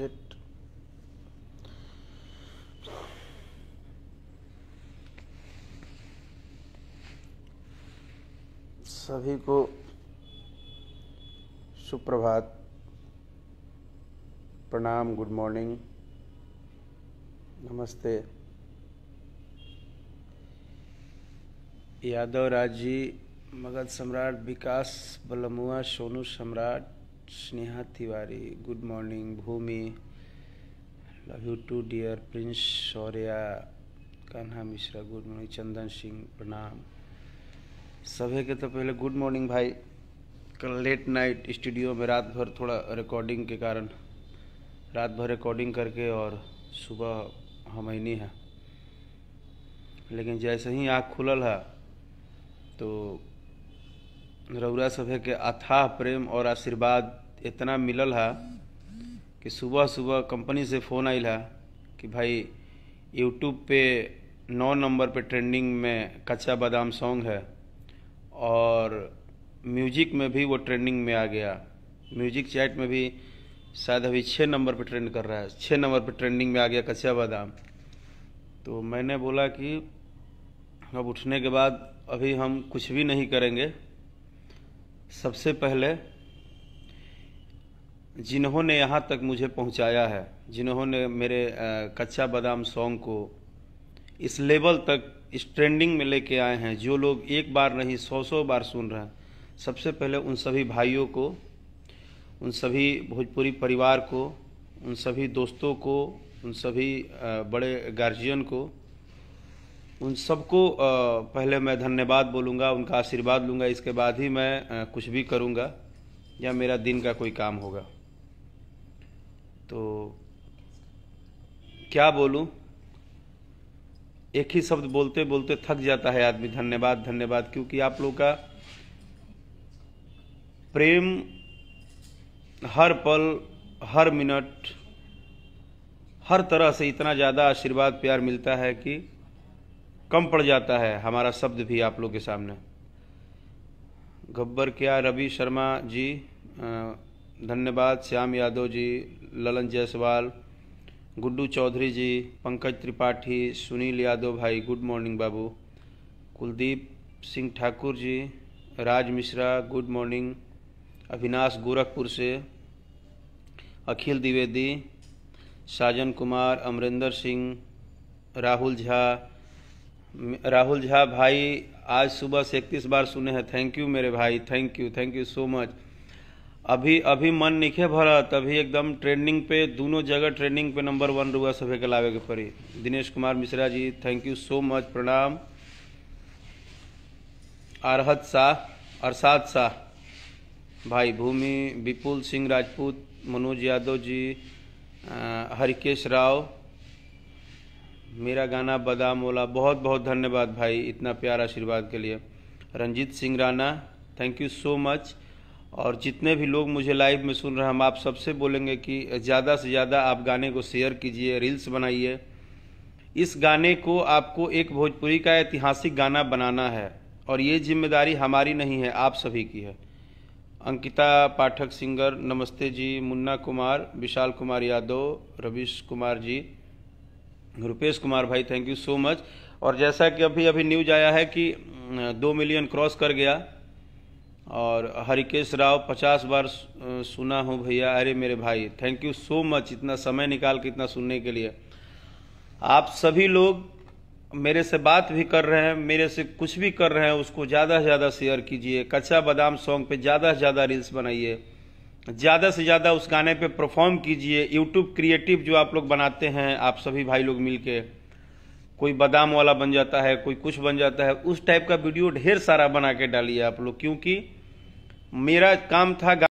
hit सभी को सुप्रभात प्रणाम गुड मॉर्निंग नमस्ते यादव राज जी मगध सम्राट विकास बलमुआ Sonu Samrat Sneha Tiwari good morning Bhumi love you too dear Prince Shaurya Kanha Mishra good morning Chandan Singh प्रणाम सभी के तो पहले गुड मॉर्निंग भाई कल लेट नाइट स्टूडियो में रात भर थोड़ा रिकॉर्डिंग के कारण रात भर रिकॉर्डिंग करके और सुबह हम ही है लेकिन जैसे ही आँख खुलल है तो रउरा सभे के अथाह प्रेम और आशीर्वाद इतना मिलल है कि सुबह सुबह कंपनी से फ़ोन आयल है कि भाई यूट्यूब पे नौ नंबर पे ट्रेंडिंग में कच्चा बादाम सॉन्ग है और म्यूजिक में भी वो ट्रेंडिंग में आ गया म्यूजिक चैट में भी शायद अभी छः नंबर पे ट्रेंड कर रहा है छः नंबर पे ट्रेंडिंग में आ गया कच्चा बादाम तो मैंने बोला कि अब उठने के बाद अभी हम कुछ भी नहीं करेंगे सबसे पहले जिन्होंने यहाँ तक मुझे पहुँचाया है जिन्होंने मेरे कच्चा बादाम सॉन्ग को इस लेवल तक इस ट्रेंडिंग में लेके आए हैं जो लोग एक बार नहीं सौ सौ बार सुन रहे हैं सबसे पहले उन सभी भाइयों को उन सभी भोजपुरी परिवार को उन सभी दोस्तों को उन सभी बड़े गार्जियन को उन सबको पहले मैं धन्यवाद बोलूँगा उनका आशीर्वाद लूँगा इसके बाद ही मैं कुछ भी करूँगा या मेरा दिन का कोई काम होगा तो क्या बोलूँ एक ही शब्द बोलते बोलते थक जाता है आदमी धन्यवाद धन्यवाद क्योंकि आप लोग का प्रेम हर पल हर मिनट हर तरह से इतना ज़्यादा आशीर्वाद प्यार मिलता है कि कम पड़ जाता है हमारा शब्द भी आप लोग के सामने गब्बर क्या रवि शर्मा जी धन्यवाद श्याम यादव जी ललन जायसवाल गुड्डू चौधरी जी पंकज त्रिपाठी सुनील यादव भाई गुड मॉर्निंग बाबू कुलदीप सिंह ठाकुर जी राज मिश्रा गुड मॉर्निंग अविनाश गोरखपुर से अखिल द्विवेदी साजन कुमार अमरिंदर सिंह राहुल झा राहुल झा भाई आज सुबह से इकतीस बार सुने हैं थैंक यू मेरे भाई thank you thank you so much अभी अभी मन निखे भरत अभी एकदम ट्रेंडिंग पे दोनों जगह ट्रेंडिंग पे नंबर वन रुआ सभी के लावे के पड़ी Dinesh Kumar Mishra ji thank you so much प्रणाम अरहत शाह अरसाद शाह भाई भूमि विपुल सिंह राजपूत मनोज यादव जी हरिकेश राव मेरा गाना बदाम ओला बहुत बहुत धन्यवाद भाई इतना प्यार आशीर्वाद के लिए Ranjeet Singh Rana thank you so much और जितने भी लोग मुझे लाइव में सुन रहे हैं हम आप सबसे बोलेंगे कि ज़्यादा से ज़्यादा आप गाने को शेयर कीजिए रील्स बनाइए इस गाने को आपको एक भोजपुरी का ऐतिहासिक गाना बनाना है और ये जिम्मेदारी हमारी नहीं है आप सभी की है अंकिता पाठक सिंगर नमस्ते जी मुन्ना कुमार विशाल कुमार यादव रवीश कुमार जी रुपेश कुमार भाई थैंक यू सो मच और जैसा कि अभी अभी न्यूज आया है कि दो मिलियन क्रॉस कर गया और हरिकेश राव पचास बार सुना हूँ भैया अरे मेरे भाई थैंक यू सो मच इतना समय निकाल के इतना सुनने के लिए आप सभी लोग मेरे से बात भी कर रहे हैं मेरे से कुछ भी कर रहे हैं उसको ज़्यादा से ज़्यादा शेयर कीजिए कच्चा बादाम सॉन्ग पे ज़्यादा से ज़्यादा रील्स बनाइए ज़्यादा से ज़्यादा उस गाने पे परफॉर्म कीजिए यूट्यूब क्रिएटिव जो आप लोग बनाते हैं आप सभी भाई लोग मिल कोई बादाम वाला बन जाता है कोई कुछ बन जाता है उस टाइप का वीडियो ढेर सारा बना के डालिए आप लोग क्योंकि मेरा काम था